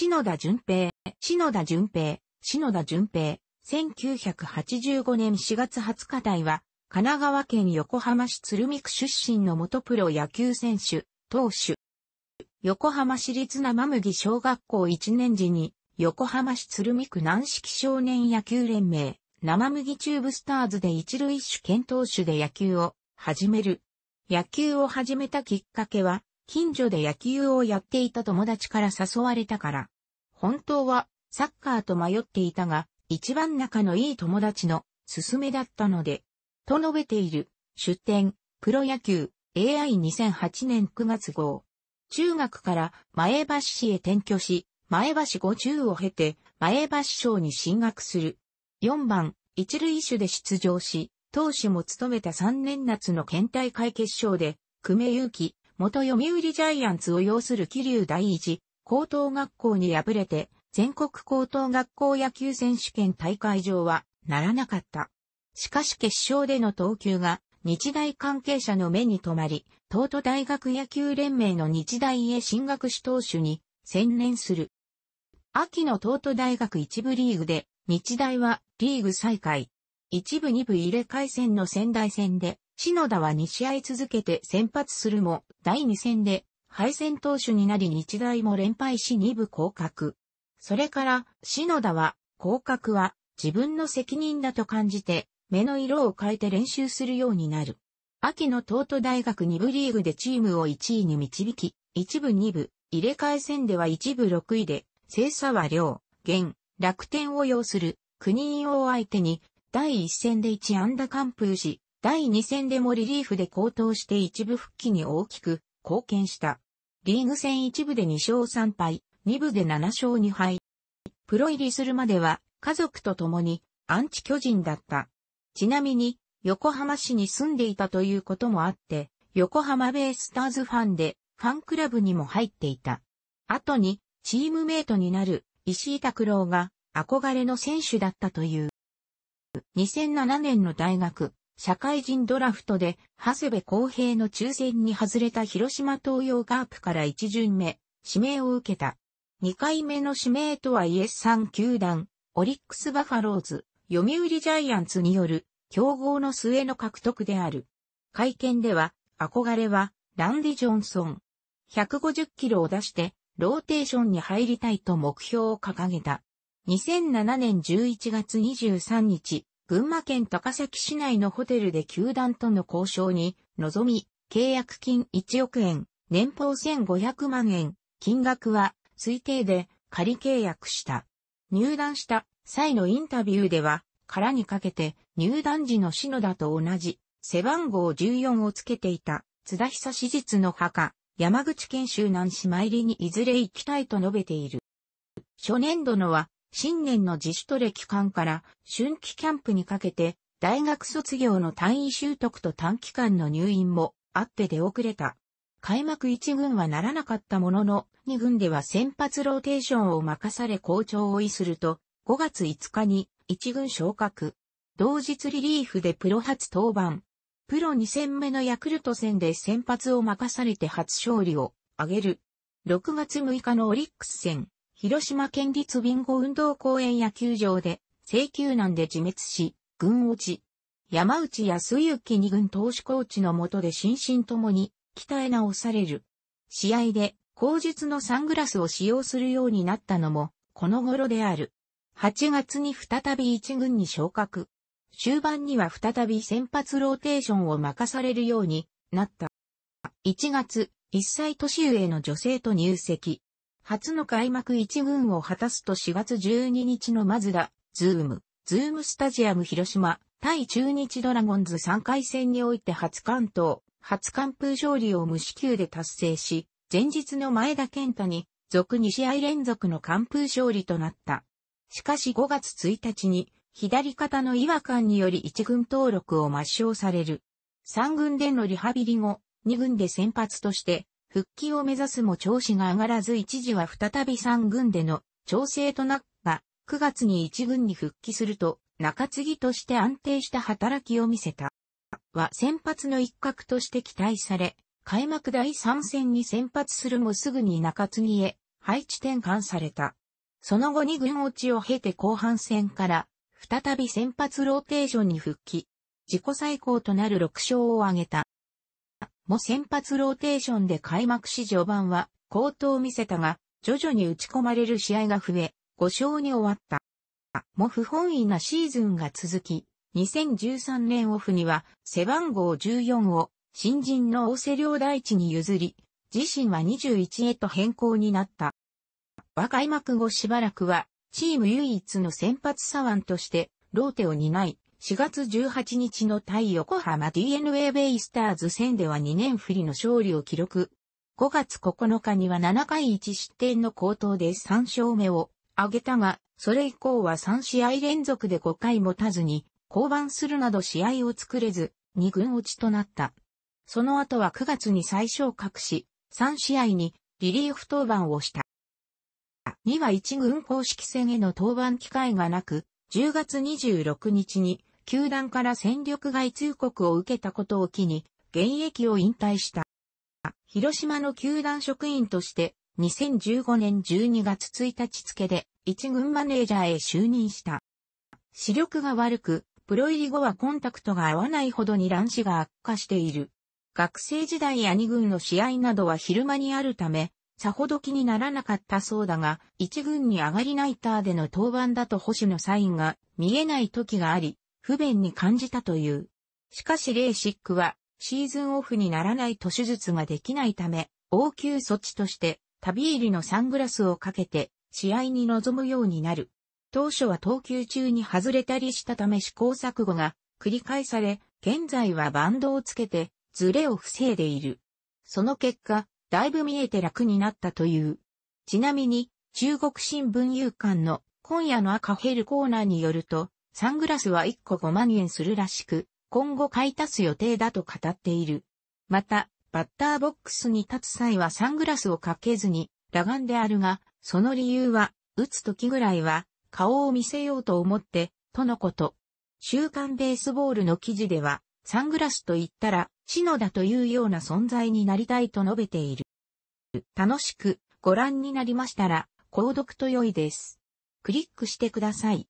篠田淳平、篠田淳平、篠田淳平、1985年4月20日台は、神奈川県横浜市鶴見区出身の元プロ野球選手、投手。横浜市立生麦小学校1年時に、横浜市鶴見区軟式少年野球連盟、生麦チューブスターズで一塁手兼投手で野球を始める。野球を始めたきっかけは、近所で野球をやっていた友達から誘われたから。本当はサッカーと迷っていたが、一番仲のいい友達の勧めだったので、と述べている、出展、プロ野球、AI2008 年9月号。中学から前橋市へ転居し、前橋5中を経て、前橋省に進学する。4番、一塁手で出場し、投手も務めた3年夏の県大会決勝で、久米祐希、元読売ジャイアンツを擁する桐生第一高等学校に敗れて、全国高等学校野球選手権大会上はならなかった。しかし決勝での投球が日大関係者の目に留まり、東都大学野球連盟の日大へ進学し投手に専念する。秋の東都大学一部リーグで、日大はリーグ再開。一部二部入れ替え戦の仙台戦で篠田は2試合続けて先発するも、第2戦で敗戦投手になり日大も連敗し2部降格。それから、篠田は、降格は自分の責任だと感じて、目の色を変えて練習するようになる。秋の東都大学2部リーグでチームを1位に導き、1部2部、入れ替え戦では1部6位で、査は両、現、楽天を要する、国を相手に、第1戦で1安打完封し、第2戦でもリリーフで高騰して一部復帰に大きく貢献した。リーグ戦一部で2勝3敗、二部で7勝2敗。プロ入りするまでは家族と共にアンチ巨人だった。ちなみに横浜市に住んでいたということもあって、横浜ベイスターズファンでファンクラブにも入っていた。後にチームメイトになる石井拓郎が憧れの選手だったという。2007年の大学社会人ドラフトで、長谷部公平の抽選に外れた広島東洋カープから一巡目、指名を受けた。二回目の指名とはいえ3球団、オリックスバファローズ、読売ジャイアンツによる、競合の末の獲得である。会見では、憧れは、ランディ・ジョンソン。150キロを出して、ローテーションに入りたいと目標を掲げた。2007年11月23日、群馬県高崎市内のホテルで球団との交渉に、望み、契約金1億円、年俸1500万円、金額は推定で仮契約した。入団した際のインタビューでは、空にかけて入団時の篠田と同じ背番号14をつけていた津田久史実の墓、山口県州南市参りにいずれ行きたいと述べている。初年度のは新年の自主トレ期間から春季キャンプにかけて、大学卒業の単位習得と短期間の入院もあって出遅れた。開幕1軍はならなかったものの、2軍では先発ローテーションを任され校長を意すると、5月5日に1軍昇格。同日リリーフでプロ初登板。プロ2戦目のヤクルト戦で先発を任されて初勝利を挙げる。6月6日のオリックス戦、広島県立ビンゴ運動公園野球場で、請求難で自滅し、軍落ち。山内康之二軍投手コーチの下で心身ともに、鍛え直される。試合で、口述のサングラスを使用するようになったのも、この頃である。8月に再び一軍に昇格。終盤には再び先発ローテーションを任されるようになった。1月、1歳年上の女性と入籍。初の開幕1軍を果たすと4月12日のマズダ、ズーム、ズームスタジアム広島、対中日ドラゴンズ3回戦において初関東、初完封勝利を無支給で達成し、前日の前田健太に、続2試合連続の完封勝利となった。しかし5月1日に、左肩の違和感により1軍登録を抹消される。3軍でのリハビリ後、2軍で先発として、復帰を目指すも調子が上がらず一時は再び3軍での調整となったが、9月に1軍に復帰すると、中継ぎとして安定した働きを見せた。は先発の一角として期待され、開幕第3戦に先発するもすぐに中継ぎへ配置転換された。その後2軍落ちを経て後半戦から再び先発ローテーションに復帰。自己最高となる6勝を挙げた。も先発ローテーションで開幕し序盤は好投を見せたが、徐々に打ち込まれる試合が増え、5勝に終わった。も不本意なシーズンが続き、2013年オフには背番号14を新人の大瀬良大地に譲り、自身は21へと変更になった。は開幕後しばらくは、チーム唯一の先発左腕として、ローテを担い、4月18日の対横浜 DNA ベイスターズ戦では2年振りの勝利を記録。5月9日には7回1失点の好投で3勝目を挙げたが、それ以降は3試合連続で5回持たずに、降板するなど試合を作れず、2軍落ちとなった。その後は9月に最小格し、3試合にリリーフ登板をした。2は1軍公式戦への登板機会がなく、10月26日に球団から戦力外通告を受けたことを機に、現役を引退した。広島の球団職員として、2015年12月1日付で、一軍マネージャーへ就任した。視力が悪く、プロ入り後はコンタクトが合わないほどに乱視が悪化している。学生時代や二軍の試合などは昼間にあるため、さほど気にならなかったそうだが、一軍に上がりナイターでの登板だと保守のサインが見えない時があり、不便に感じたという。しかしレーシックはシーズンオフにならないと手術ができないため、応急措置として旅入りのサングラスをかけて試合に臨むようになる。当初は投球中に外れたりしたため試行錯誤が繰り返され、現在はバンドをつけてズレを防いでいる。その結果、だいぶ見えて楽になったという。ちなみに、中国新聞夕刊の今夜の赤ヘルコーナーによると、サングラスは1個5万円するらしく、今後買い足す予定だと語っている。また、バッターボックスに立つ際はサングラスをかけずに、裸眼であるが、その理由は、打つ時ぐらいは、顔を見せようと思って、とのこと。週刊ベースボールの記事では、サングラスと言ったら、篠田というような存在になりたいと述べている。楽しくご覧になりましたら、購読と良いです。クリックしてください。